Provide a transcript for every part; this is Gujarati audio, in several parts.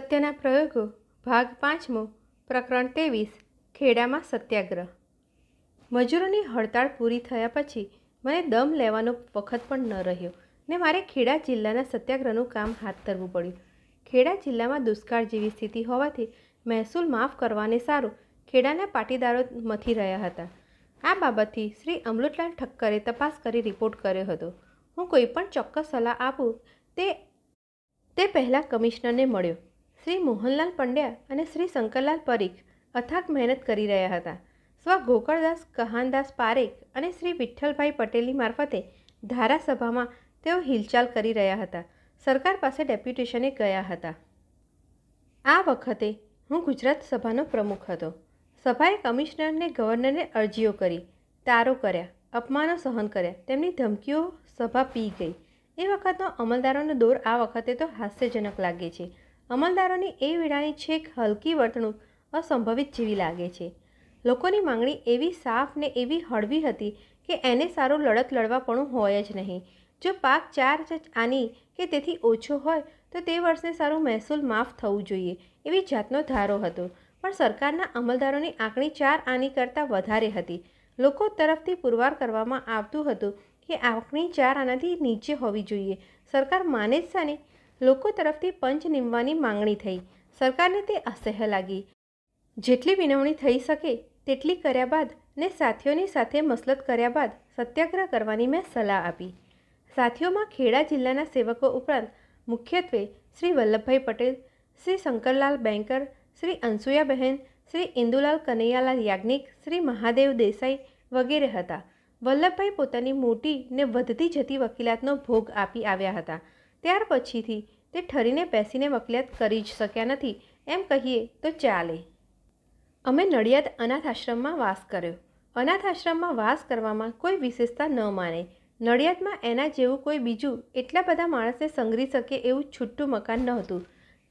સત્યના પ્રયોગો ભાગ પાંચમો પ્રકરણ ત્રેવીસ ખેડામાં સત્યાગ્રહ મજૂરોની હડતાળ પૂરી થયા પછી મને દમ લેવાનો વખત પણ ન રહ્યો ને મારે ખેડા જિલ્લાના સત્યાગ્રહનું કામ હાથ ધરવું પડ્યું ખેડા જિલ્લામાં દુષ્કાળ જેવી સ્થિતિ હોવાથી મહેસૂલ માફ કરવાને સારું ખેડાના પાટીદારો મથી રહ્યા હતા આ બાબતથી શ્રી અમૃતલાલ ઠક્કરે તપાસ કરી રિપોર્ટ કર્યો હતો હું કોઈ પણ ચોક્કસ સલાહ આપું તે તે પહેલાં કમિશનરને મળ્યો શ્રી મોહનલાલ પંડ્યા અને શ્રી શંકરલાલ પરીખ અથાગ મહેનત કરી રહ્યા હતા સ્વ ગોકળદાસ કહાનદાસ પારેખ અને શ્રી વિઠ્ઠલભાઈ પટેલની મારફતે ધારાસભામાં તેઓ હિલચાલ કરી રહ્યા હતા સરકાર પાસે ડેપ્યુટેશને ગયા હતા આ વખતે હું ગુજરાત સભાનો પ્રમુખ હતો સભાએ કમિશનરને ગવર્નરને અરજીઓ કરી તારો કર્યા અપમાનો સહન કર્યા તેમની ધમકીઓ સભા પી ગઈ એ વખતનો અમલદારોનો દોર આ વખતે તો હાસ્યજનક લાગે છે અમલદારોની એ વેળાની છેક હલકી વર્તણૂક અસંભવિત જેવી લાગે છે લોકોની માંગણી એવી સાફ ને એવી હળવી હતી કે એને સારું લડત લડવાપણું હોય જ નહીં જો પાક ચાર આની કે તેથી ઓછો હોય તો તે વર્ષને સારું મહેસૂલ માફ થવું જોઈએ એવી જાતનો ધારો હતો પણ સરકારના અમલદારોની આંકણી ચાર આની કરતાં વધારે હતી લોકો તરફથી પુરવાર કરવામાં આવતું હતું કે આંકણી ચાર આનાથી નીચે હોવી જોઈએ સરકાર માને જ સાની લોકો તરફથી પંચ નીમવાની માંગણી થઈ સરકારને તે અસહ્ય લાગી જેટલી વિનવણી થઈ શકે તેટલી કર્યા બાદ ને સાથીઓની સાથે મસલત કર્યા બાદ સત્યાગ્રહ કરવાની મેં સલાહ આપી સાથીઓમાં ખેડા જિલ્લાના સેવકો ઉપરાંત મુખ્યત્વે શ્રી વલ્લભભાઈ પટેલ શ્રી શંકરલાલ બેંકર શ્રી અંસુયાબહેન શ્રી ઇન્દુલાલ કનૈયાલાલ યાજ્ઞિક શ્રી મહાદેવ દેસાઈ વગેરે હતા વલ્લભભાઈ પોતાની મોટી ને વધતી જતી વકીલાતનો ભોગ આપી આવ્યા હતા ત્યાર પછીથી તે ઠરીને બેસીને વકલિયાત કરી જ શક્યા નથી એમ કહીએ તો ચાલે અમે નડિયાદ અનાથ આશ્રમમાં વાસ કર્યો અનાથ આશ્રમમાં વાસ કરવામાં કોઈ વિશેષતા ન માને નડિયાદમાં એના જેવું કોઈ બીજું એટલા બધા માણસે સંઘરી શકે એવું છૂટું મકાન નહોતું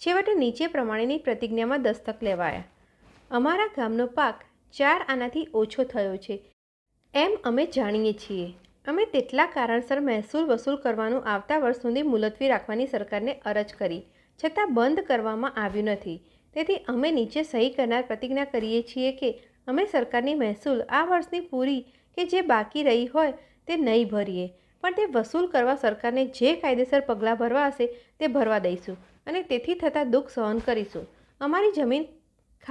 છેવટે નીચે પ્રમાણેની પ્રતિજ્ઞામાં દસ્તક લેવાયા અમારા ગામનો પાક ચાર આનાથી ઓછો થયો છે એમ અમે જાણીએ છીએ અમે તેટલા કારણસર મહેસૂલ વસૂલ કરવાનું આવતા વર્ષ સુધી મુલતવી રાખવાની સરકારને અરજ કરી છતાં બંધ કરવામાં આવ્યું નથી તેથી અમે નીચે સહી કરનાર પ્રતિજ્ઞા કરીએ છીએ કે અમે સરકારની મહેસૂલ આ વર્ષની પૂરી કે જે બાકી રહી હોય તે નહીં ભરીએ પણ તે વસૂલ કરવા સરકારને જે કાયદેસર પગલાં ભરવા હશે તે ભરવા દઈશું અને તેથી થતાં દુઃખ સહન કરીશું અમારી જમીન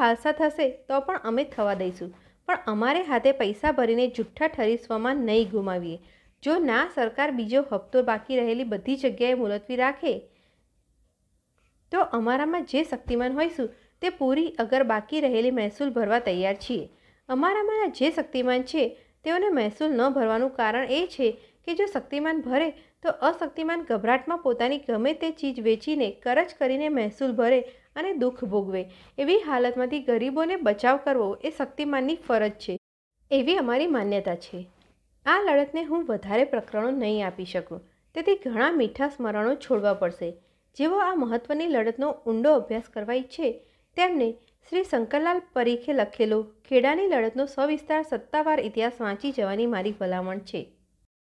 ખાલસા થશે તો પણ અમે થવા દઈશું પણ અમારે હાથે પૈસા ભરીને જુઠ્ઠા ઠરીસવામાં નહીં ગુમાવીએ જો ના સરકાર બીજો હપ્તો બાકી રહેલી બધી જગ્યાએ મુલતવી રાખે તો અમારામાં જે શક્તિમાન હોઈશું તે પૂરી અગર બાકી રહેલી મહેસૂલ ભરવા તૈયાર છીએ અમારામાં જે શક્તિમાન છે તેઓને મહેસૂલ ન ભરવાનું કારણ એ છે કે જો શક્તિમાન ભરે તો અશક્તિમાન ગભરાટમાં પોતાની ગમે તે ચીજ વેચીને કરજ કરીને મહેસૂલ ભરે અને દુઃખ ભોગવે એવી હાલતમાંથી ગરીબોને બચાવ કરવો એ શક્તિમાનની ફરજ છે એવી અમારી માન્યતા છે આ લડતને હું વધારે પ્રકરણો નહીં આપી શકું તેથી ઘણા મીઠા સ્મરણો છોડવા પડશે જેઓ આ મહત્ત્વની લડતનો ઊંડો અભ્યાસ કરવા ઈચ્છે તેમને શ્રી શંકરલાલ પરીખે લખેલો ખેડાની લડતનો સવિસ્તાર સત્તાવાર ઇતિહાસ વાંચી જવાની મારી ભલામણ છે